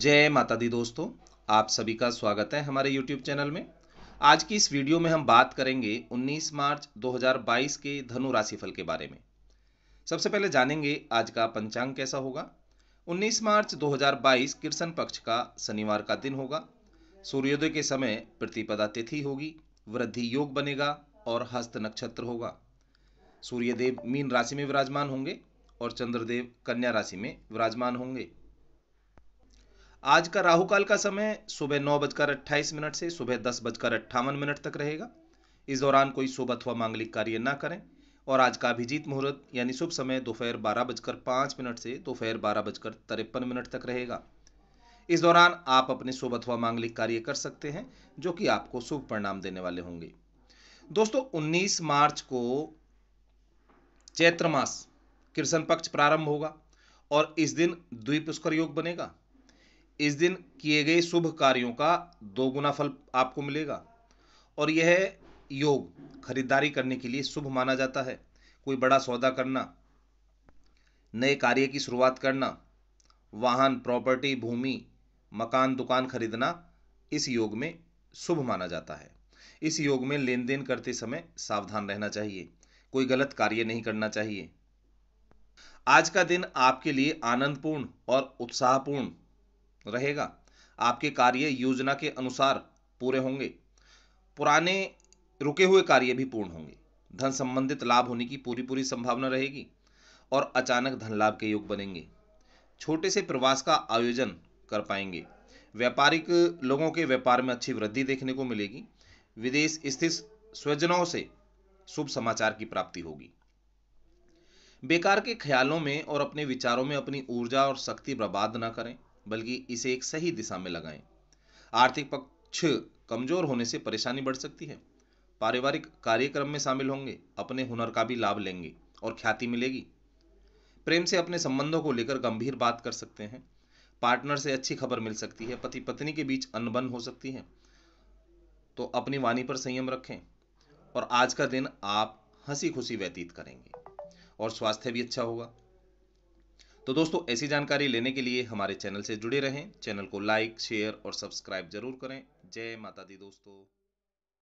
जय माता दी दोस्तों आप सभी का स्वागत है हमारे YouTube चैनल में आज की इस वीडियो में हम बात करेंगे 19 मार्च 2022 के धनु फल के बारे में सबसे पहले जानेंगे आज का पंचांग कैसा होगा 19 मार्च 2022 कृष्ण पक्ष का शनिवार का दिन होगा सूर्योदय के समय प्रतिपदा तिथि होगी वृद्धि योग बनेगा और हस्त नक्षत्र होगा सूर्यदेव मीन राशि में विराजमान होंगे और चंद्रदेव कन्या राशि में विराजमान होंगे आज का राहु काल का समय सुबह नौ बजकर अट्ठाईस मिनट से सुबह दस बजकर अट्ठावन मिनट तक रहेगा इस दौरान कोई शुभ अथवा मांगलिक कार्य ना करें और आज का अभिजीत मुहूर्त यानी शुभ समय दोपहर बारह बजकर पांच मिनट से दोपहर बारह बजकर तिरपन मिनट तक रहेगा इस दौरान आप अपने शुभ अथवा मांगलिक कार्य कर सकते हैं जो कि आपको शुभ परिणाम देने वाले होंगे दोस्तों 19 मार्च को चैत्र मास कृष्ण पक्ष प्रारंभ होगा और इस दिन द्विपुष्कर योग बनेगा इस दिन किए गए शुभ कार्यों का दोगुना फल आपको मिलेगा और यह योग खरीदारी करने के लिए शुभ माना जाता है कोई बड़ा सौदा करना नए कार्य की शुरुआत करना वाहन प्रॉपर्टी भूमि मकान दुकान खरीदना इस योग में शुभ माना जाता है इस योग में लेन देन करते समय सावधान रहना चाहिए कोई गलत कार्य नहीं करना चाहिए आज का दिन आपके लिए आनंदपूर्ण और उत्साहपूर्ण रहेगा आपके कार्य योजना के अनुसार पूरे होंगे पुराने रुके हुए कार्य भी पूर्ण होंगे धन संबंधित लाभ होने की पूरी पूरी संभावना रहेगी और अचानक धन लाभ के योग बनेंगे छोटे से प्रवास का आयोजन कर पाएंगे व्यापारिक लोगों के व्यापार में अच्छी वृद्धि देखने को मिलेगी विदेश स्थित स्वजनों से शुभ समाचार की प्राप्ति होगी बेकार के ख्यालों में और अपने विचारों में अपनी ऊर्जा और शक्ति बर्बाद न करें बल्कि इसे एक सही दिशा में लगाएं आर्थिक पक्ष कमजोर होने से परेशानी बढ़ सकती है पारिवारिक कार्यक्रम में शामिल होंगे अपने हुनर का भी लाभ लेंगे और ख्याति मिलेगी प्रेम से अपने संबंधों को लेकर गंभीर बात कर सकते हैं पार्टनर से अच्छी खबर मिल सकती है पति पत्नी के बीच अनबन हो सकती है तो अपनी वाणी पर संयम रखें और आज का दिन आप हंसी खुशी व्यतीत करेंगे और स्वास्थ्य भी अच्छा होगा तो दोस्तों ऐसी जानकारी लेने के लिए हमारे चैनल से जुड़े रहें चैनल को लाइक शेयर और सब्सक्राइब जरूर करें जय माता दी दोस्तों